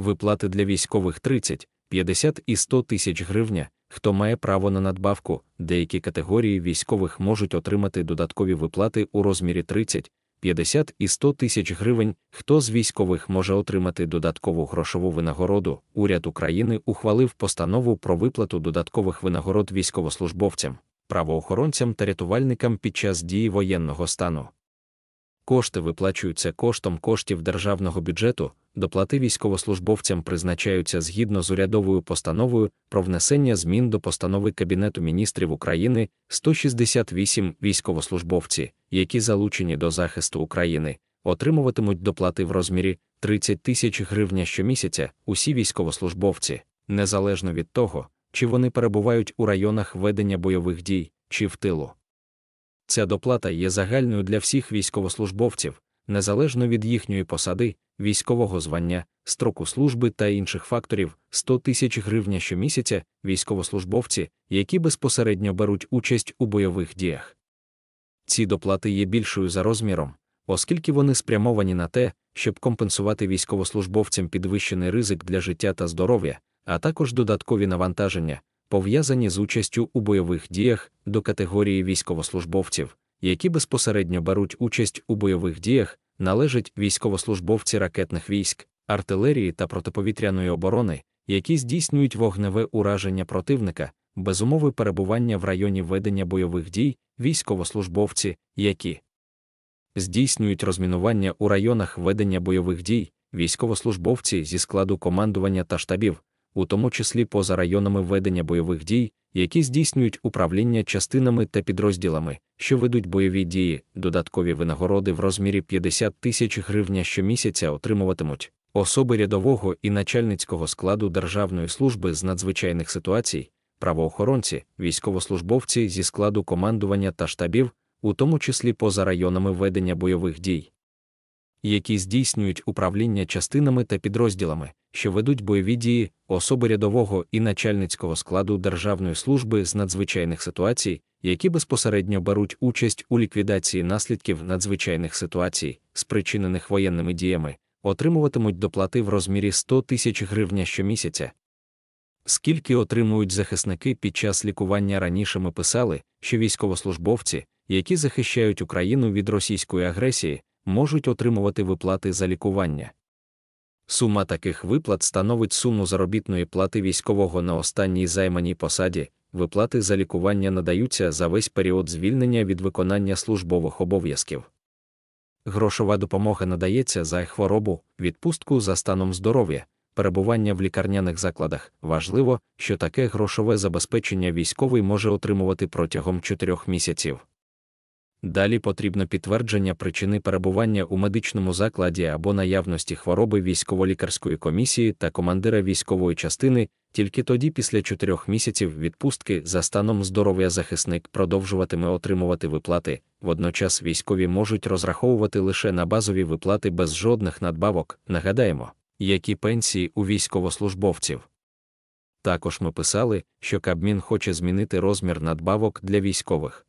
виплати для військових 30, 50 і 100 тисяч гривня, хто має право на надбавку, деякі категорії військових можуть отримати додаткові виплати у розмірі 30, 50 і 100 тисяч гривень, хто з військових може отримати додаткову грошову винагороду. Уряд України ухвалив постанову про виплату додаткових винагород військовослужбовцям, правоохоронцям та рятувальникам під час дії воєнного стану. Кошти виплачуються коштом коштів державного бюджету, доплати військовослужбовцям призначаються згідно з урядовою постановою про внесення змін до постанови Кабінету міністрів України 168 військовослужбовці, які залучені до захисту України, отримуватимуть доплати в розмірі 30 тисяч гривня щомісяця усі військовослужбовці, незалежно від того, чи вони перебувають у районах ведення бойових дій чи в тилу. Ця доплата є загальною для всіх військовослужбовців, незалежно від їхньої посади, військового звання, строку служби та інших факторів 100 тисяч гривня щомісяця військовослужбовці, які безпосередньо беруть участь у бойових діях. Ці доплати є більшою за розміром, оскільки вони спрямовані на те, щоб компенсувати військовослужбовцям підвищений ризик для життя та здоров'я, а також додаткові навантаження, пов'язані з участю у бойових діях до категорії військовослужбовців, які безпосередньо беруть участь у бойових діях, належать військовослужбовці ракетних військ, артилерії та протиповітряної оборони, які здійснюють вогневе ураження противника, без умови перебування в районі ведення бойових дій, військовослужбовці, які здійснюють розмінування у районах ведення бойових дій. Військовослужбовці зі складу командування та штабів, у тому числі поза районами ведення бойових дій, які здійснюють управління частинами та підрозділами, що ведуть бойові дії, додаткові винагороди в розмірі 50 тисяч гривня щомісяця отримуватимуть. Особи рядового і начальницького складу Державної служби з надзвичайних ситуацій, правоохоронці, військовослужбовці зі складу командування та штабів, у тому числі поза районами ведення бойових дій, які здійснюють управління частинами та підрозділами, що ведуть бойові дії, особи рядового і начальницького складу Державної служби з надзвичайних ситуацій, які безпосередньо беруть участь у ліквідації наслідків надзвичайних ситуацій, спричинених воєнними діями, отримуватимуть доплати в розмірі 100 тисяч гривня щомісяця. Скільки отримують захисники під час лікування раніше ми писали, що військовослужбовці, які захищають Україну від російської агресії, можуть отримувати виплати за лікування. Сума таких виплат становить суму заробітної плати військового на останній займаній посаді. Виплати за лікування надаються за весь період звільнення від виконання службових обов'язків. Грошова допомога надається за хворобу, відпустку за станом здоров'я, перебування в лікарняних закладах. Важливо, що таке грошове забезпечення військовий може отримувати протягом чотирьох місяців. Далі потрібно підтвердження причини перебування у медичному закладі або наявності хвороби військово-лікарської комісії та командира військової частини, тільки тоді, після чотирьох місяців відпустки за станом здоров'я захисник продовжуватиме отримувати виплати. Водночас військові можуть розраховувати лише на базові виплати без жодних надбавок. Нагадаємо, які пенсії у військовослужбовців. Також ми писали, що Кабмін хоче змінити розмір надбавок для військових.